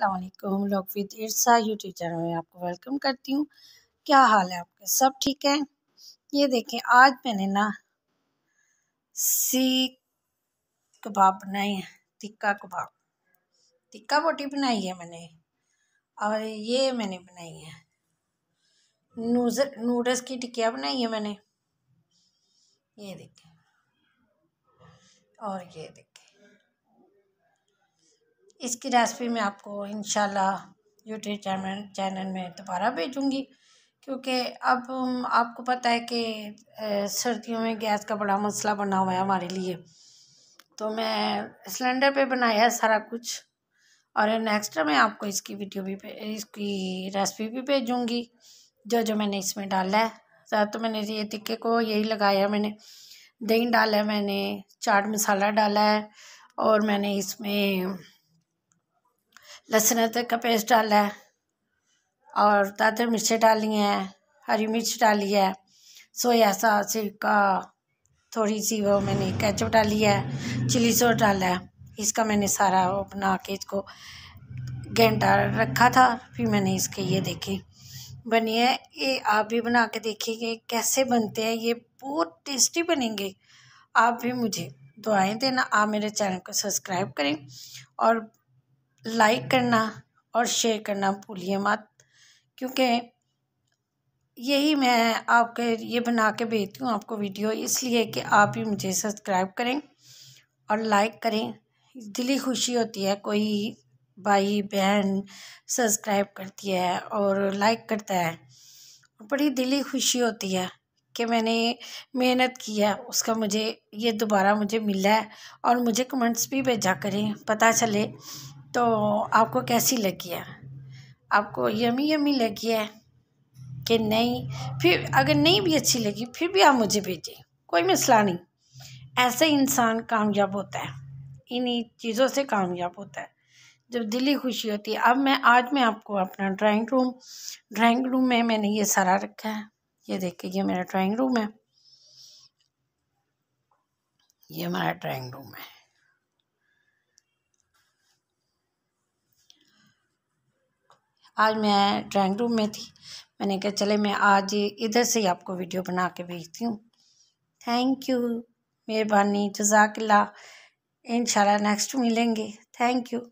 असलम लॉक with Irsa YouTube channel में आपको वेलकम करती हूँ क्या हाल है आपके सब ठीक है ये देखें आज मैंने ना सीख कबाब बनाए हैं टिक्का कबाब टिक्का बोटी बनाई है मैंने और ये मैंने बनाई है नूजर नूडल्स की टिक्किया बनाई है मैंने ये देखें और ये देखें इसकी रेसिपी मैं आपको इन यूट्यूब चैनल चैनल में दोबारा भेजूँगी क्योंकि अब आपको पता है कि सर्दियों में गैस का बड़ा मसला बना हुआ है हमारे लिए तो मैं सिलेंडर पे बनाया है सारा कुछ और नेक्स्ट मैं आपको इसकी वीडियो भी इसकी रेसिपी भी भेजूँगी जो जो मैंने इसमें डाला है ज़्यादा तो मैंने ये तिक्के को यही लगाया मैंने दही डाला है मैंने चाट मसाला डाला है और मैंने इसमें लहसुन अदरक का पेस्ट डाला है और तादर मिर्चें डाली हैं हरी मिर्च डाली है सोया सा का थोड़ी सी वो मैंने कैचअप डाली है चिली सॉस डाला है इसका मैंने सारा वो बना के इसको घंटा रखा था फिर मैंने इसके ये देखे बनी है ये आप भी बना के देखिए कैसे बनते हैं ये बहुत टेस्टी बनेंगे आप भी मुझे दुआएं देना आप मेरे चैनल को सब्सक्राइब करें और लाइक करना और शेयर करना भूलिए मत क्योंकि यही मैं आपके ये बना के भेजती हूँ आपको वीडियो इसलिए कि आप ही मुझे सब्सक्राइब करें और लाइक करें दिली खुशी होती है कोई भाई बहन सब्सक्राइब करती है और लाइक करता है बड़ी दिली खुशी होती है कि मैंने मेहनत की है उसका मुझे ये दोबारा मुझे मिला है और मुझे कमेंट्स भी भेजा करें पता चले तो आपको कैसी लगी है आपको यमी यमी लगी है कि नहीं फिर अगर नहीं भी अच्छी लगी फिर भी आप मुझे भेजें कोई मसला नहीं ऐसे इंसान कामयाब होता है इन्हीं चीज़ों से कामयाब होता है जब दिली खुशी होती है अब मैं आज मैं आपको अपना ड्राइंग रूम ड्राइंग रूम में मैंने ये सारा रखा है ये देखिए ये मेरा ड्राइंग रूम है ये हमारा ड्राइंग रूम है आज मैं ड्राइंग रूम में थी मैंने कहा चले मैं आज इधर से ही आपको वीडियो बना के भेजती हूँ थैंक यू मेहरबानी जजाकला इन नेक्स्ट मिलेंगे थैंक यू